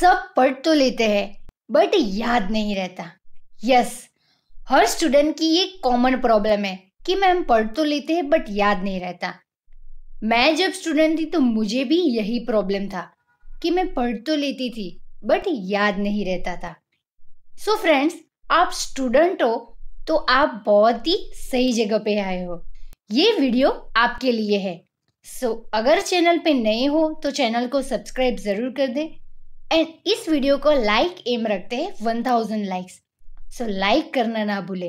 सब पढ़ तो लेते हैं बट याद नहीं रहता यस yes, हर स्टूडेंट की ये कॉमन प्रॉब्लम है कि मैम पढ़ तो लेते हैं बट याद नहीं रहता मैं जब स्टूडेंट थी तो मुझे भी यही प्रॉब्लम था कि मैं पढ़ तो लेती थी बट याद नहीं रहता था सो so फ्रेंड्स आप स्टूडेंट हो तो आप बहुत ही सही जगह पे आए हो ये वीडियो आपके लिए है सो so, अगर चैनल पे नए हो तो चैनल को सब्सक्राइब ज़रूर कर दें इस वीडियो को लाइक एम रखते हैं one thousand likes so like करना ना भूले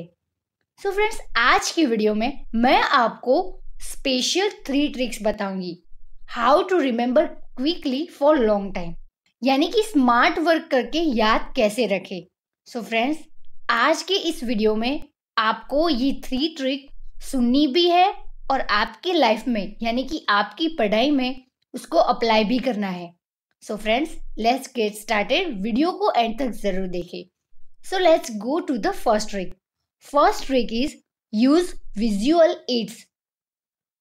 सो so फ्रेंड्स आज की वीडियो में मैं आपको स्पेशल थ्री ट्रिक्स बताऊंगी how to remember quickly for long time यानी कि स्मार्ट वर्क करके याद कैसे रखें सो so फ्रेंड्स आज के इस वीडियो में आपको ये थ्री ट्रिक सुननी भी है और आपकी लाइफ में यानी कि आपकी पढ़ाई में उसको अप्लाई भी करना है so friends let's get started video को एंड तक जरूर देखें so let's go to the first trick first trick is use visual aids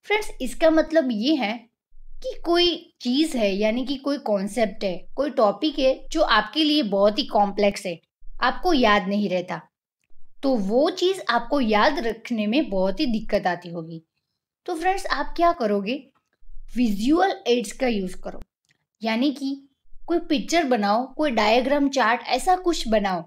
friends इसका मतलब ये है कि कोई चीज़ है यानी कि कोई कॉन्सेप्ट है कोई टॉपिक है जो आपके लिए बहुत ही कॉम्प्लेक्स है आपको याद नहीं रहता तो वो चीज़ आपको याद रखने में बहुत ही दिक्कत आती होगी तो फ्रेंड्स आप क्या करोगे विजुअल एड्स का यूज़ करो यानी कि कोई पिक्चर बनाओ कोई डायग्राम चार्ट ऐसा कुछ बनाओ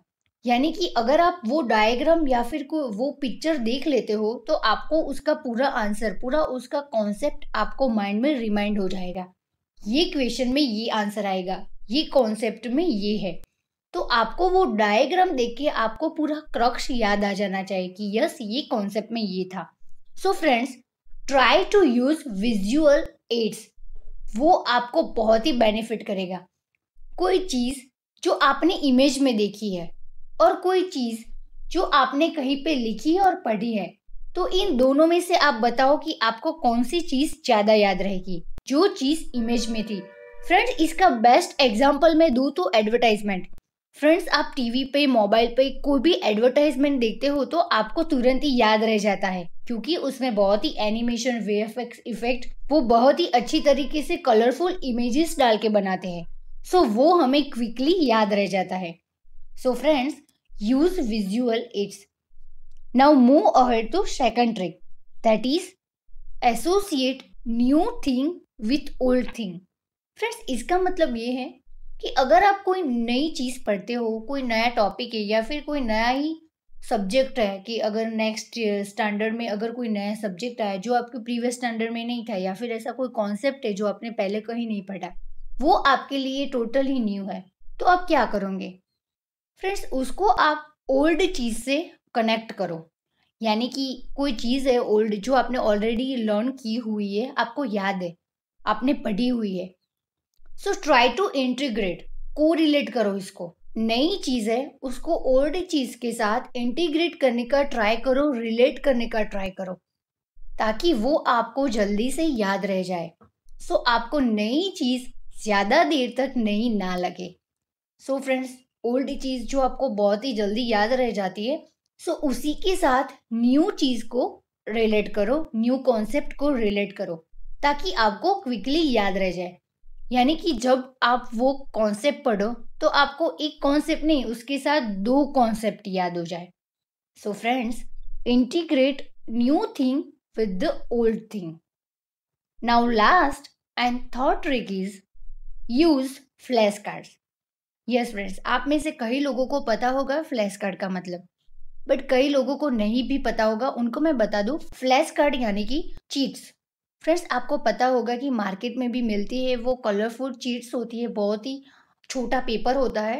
यानी कि अगर आप वो डायग्राम या फिर को वो पिक्चर देख लेते हो तो आपको उसका पूरा आंसर पूरा उसका कॉन्सेप्ट आपको माइंड में रिमाइंड हो जाएगा ये क्वेश्चन में ये आंसर आएगा ये कॉन्सेप्ट में ये है तो आपको वो डायग्राम देख के आपको पूरा क्रक्ष याद आ जाना चाहिए कि यस ये कॉन्सेप्ट में ये था so friends try to use visual aids वो आपको बहुत ही बेनिफिट करेगा कोई चीज़ जो आपने इमेज में देखी है और कोई चीज़ जो आपने कहीं पे लिखी है और पढ़ी है तो इन दोनों में से आप बताओ कि आपको कौन सी चीज़ ज़्यादा याद रहेगी जो चीज़ इमेज में थी फ्रेंड्स इसका बेस्ट एग्जाम्पल मैं दूँ तो एडवर्टाइजमेंट फ्रेंड्स आप टीवी पे मोबाइल पे कोई भी एडवर्टाइजमेंट देखते हो तो आपको तुरंत ही याद रह जाता है क्योंकि उसमें बहुत ही एनिमेशन वे इफेक्ट वो बहुत ही अच्छी तरीके से कलरफुल इमेजेस डाल के बनाते हैं सो so, वो हमें क्विकली याद रह जाता है so friends use visual aids now move ahead to second trick that is associate new thing with old thing friends इसका मतलब ये है कि अगर आप कोई नई चीज़ पढ़ते हो कोई नया टॉपिक है या फिर कोई नया ही सब्जेक्ट है कि अगर नेक्स्ट स्टैंडर्ड में अगर कोई नया सब्जेक्ट आया जो आपके प्रीवियस स्टैंडर्ड में नहीं था या फिर ऐसा कोई कॉन्सेप्ट है जो आपने पहले कहीं नहीं पढ़ा वो आपके लिए टोटल ही न्यू है तो आप क्या करोगे फ्रेंड्स उसको आप ओल्ड चीज़ से कनेक्ट करो यानी कि कोई चीज़ है ओल्ड जो आपने ऑलरेडी लर्न की हुई है आपको याद है आपने पढ़ी हुई है सो ट्राई टू इंटीग्रेट को रिलेट करो इसको नई चीज है उसको ओल्ड चीज के साथ इंटीग्रेट करने का ट्राई करो रिलेट करने का ट्राई करो ताकि वो आपको जल्दी से याद रह जाए सो so, आपको नई चीज ज्यादा देर तक नई ना लगे सो फ्रेंड्स ओल्ड चीज जो आपको बहुत ही जल्दी याद रह जाती है सो so उसी के साथ न्यू चीज को रिलेट करो न्यू कॉन्सेप्ट को रिलेट करो ताकि आपको क्विकली याद रह जाए यानी कि जब आप वो कॉन्सेप्ट पढ़ो तो आपको एक कॉन्सेप्ट नहीं उसके साथ दो कॉन्सेप्ट याद हो जाए so friends integrate new thing with the old thing now last and थॉट trick is use flash card yes friends आप में से कई लोगों को पता होगा फ्लैश कार्ड का मतलब बट कई लोगों को नहीं भी पता होगा उनको मैं बता दू फ्लैश कार्ड यानी कि चीट्स फ्रेंड्स आपको पता होगा कि मार्केट में भी मिलती है वो कलरफुल चीट्स होती है बहुत ही छोटा पेपर होता है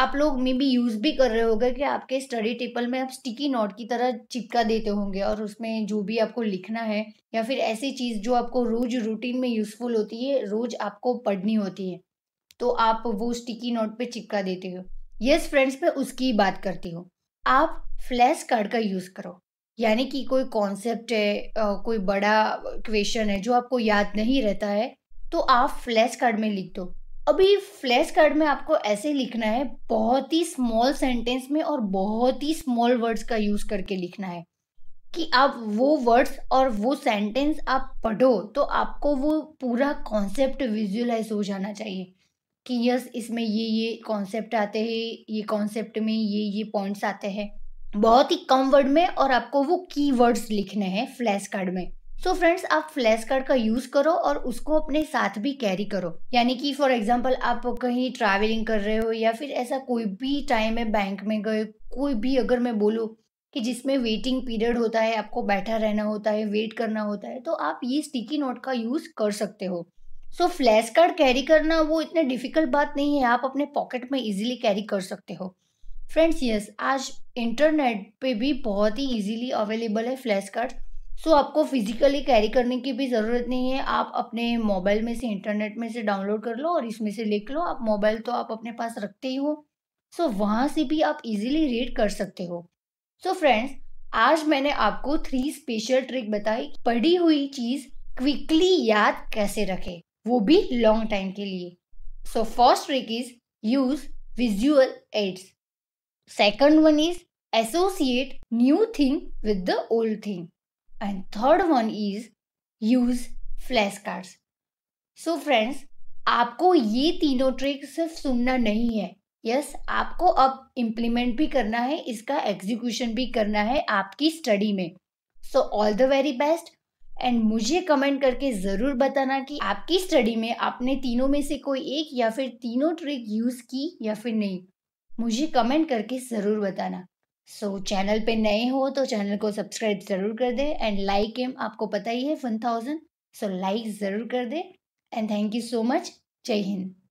आप लोग मे बी यूज़ भी कर रहे होगे कि आपके स्टडी टेबल में आप स्टिकी नोट की तरह चिपका देते होंगे और उसमें जो भी आपको लिखना है या फिर ऐसी चीज़ जो आपको रोज़ रूटीन में यूज़फुल होती है रोज़ आपको पढ़नी होती है तो आप वो स्टिकी नोट पे चिपका देते हो यस फ्रेंड्स मैं उसकी बात करती हूँ आप फ्लैश कार्ड का यूज़ करो यानी कि कोई कॉन्सेप्ट है कोई बड़ा क्वेश्चन है जो आपको याद नहीं रहता है तो आप फ्लैश कार्ड में लिख दो अभी फ्लैश कार्ड में आपको ऐसे लिखना है बहुत ही स्मॉल सेंटेंस में और बहुत ही स्मॉल वर्ड्स का यूज़ करके लिखना है कि आप वो वर्ड्स और वो सेंटेंस आप पढ़ो तो आपको वो पूरा कॉन्सेप्ट विजुअलाइज हो जाना चाहिए कि यस इसमें ये ये कॉन्सेप्ट आते हैं ये कॉन्सेप्ट में ये ये पॉइंट्स आते हैं बहुत ही कम वर्ड में और आपको वो की वर्ड्स लिखने हैं फ्लैश कार्ड में सो so फ्रेंड्स आप फ्लैश कार्ड का यूज करो और उसको अपने साथ भी कैरी करो यानी कि फॉर एग्जांपल आप कहीं ट्रैवलिंग कर रहे हो या फिर ऐसा कोई भी टाइम है बैंक में गए कोई भी अगर मैं बोलूँ कि जिसमें वेटिंग पीरियड होता है आपको बैठा रहना होता है वेट करना होता है तो आप ये स्टिकी नोट का यूज कर सकते हो सो फ्लैश कार्ड कैरी करना वो इतना डिफिकल्ट बात नहीं है आप अपने पॉकेट में इजीली कैरी कर सकते हो फ्रेंड्स यस आज इंटरनेट पे भी बहुत ही इजीली अवेलेबल है फ्लैश कार्ड सो आपको फिजिकली कैरी करने की भी ज़रूरत नहीं है आप अपने मोबाइल में से इंटरनेट में से डाउनलोड कर लो और इसमें से लिख लो आप मोबाइल तो आप अपने पास रखते ही हो सो so, वहाँ से भी आप इजीली रीड कर सकते हो सो so, फ्रेंड्स आज मैंने आपको थ्री स्पेशल ट्रिक बताई पढ़ी हुई चीज़ क्विकली याद कैसे रखें वो भी लॉन्ग टाइम के लिए so first trick is use visual aids Second one is associate new thing with the old thing. And third one is use flashcards. So so friends आपको ये तीनों ट्रिक सिर्फ सुनना नहीं है यस yes, आपको अब इम्प्लीमेंट भी करना है इसका एग्जीक्यूशन भी करना है आपकी स्टडी में so all the very best and मुझे कमेंट करके ज़रूर बताना कि आपकी स्टडी में आपने तीनों में से कोई एक या फिर तीनों ट्रिक यूज़ की या फिर नहीं मुझे कमेंट करके ज़रूर बताना सो so, चैनल पे नए हो तो चैनल को सब्सक्राइब ज़रूर कर दे एंड लाइक एम आपको पता ही है वन थाउजेंड सो लाइक ज़रूर कर दे and thank you so much जय हिंद